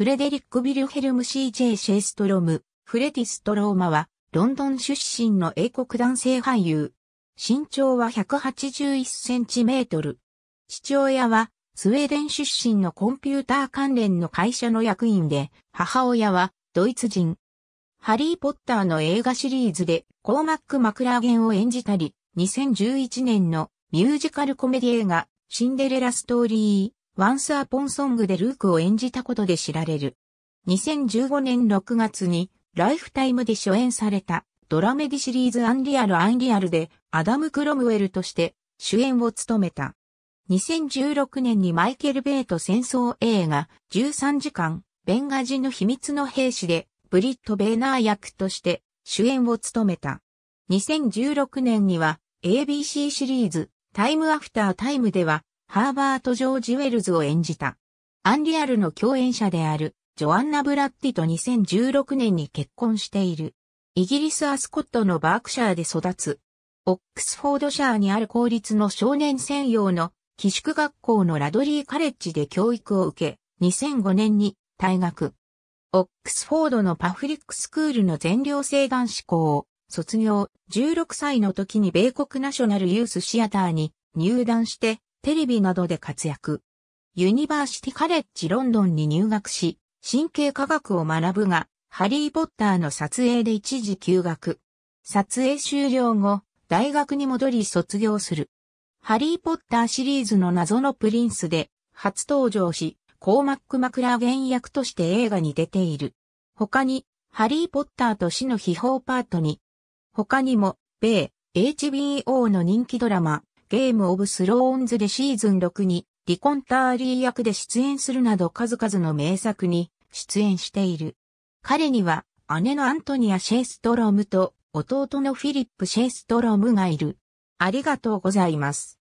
フレデリック・ビルヘルム CJ・ シェイストロム、フレティ・ストローマは、ロンドン出身の英国男性俳優。身長は181センチメートル。父親は、スウェーデン出身のコンピューター関連の会社の役員で、母親は、ドイツ人。ハリー・ポッターの映画シリーズで、コーマック・マクラーゲンを演じたり、2011年のミュージカルコメディ映画、シンデレラストーリー、ワンスアポンソングでルークを演じたことで知られる。2015年6月にライフタイムで初演されたドラメディシリーズアンリアルアンリアルでアダム・クロムウェルとして主演を務めた。2016年にマイケル・ベイト戦争映画13時間ベンガジの秘密の兵士でブリット・ベーナー役として主演を務めた。2016年には ABC シリーズタイムアフタータイムではハーバート・ジョージ・ウェルズを演じた。アンリアルの共演者である、ジョアンナ・ブラッティと2016年に結婚している。イギリス・アスコットのバークシャーで育つ。オックスフォードシャーにある公立の少年専用の寄宿学校のラドリーカレッジで教育を受け、2005年に退学。オックスフォードのパフリックスクールの全寮制男子校を卒業、16歳の時に米国ナショナルユースシアターに入団してテレビなどで活躍。ユニバーシティカレッジロンドンに入学し、神経科学を学ぶが、ハリー・ポッターの撮影で一時休学。撮影終了後、大学に戻り卒業する。ハリー・ポッターシリーズの謎のプリンスで初登場し、コーマック・マクラーゲン役として映画に出ている。他に、ハリー・ポッターと死の秘宝パートに、他にも、米、HBO の人気ドラマ、ゲームオブスローンズでシーズン6に、リコンターリー役で出演するなど数々の名作に出演している。彼には、姉のアントニア・シェイストロームと、弟のフィリップ・シェイストロームがいる。ありがとうございます。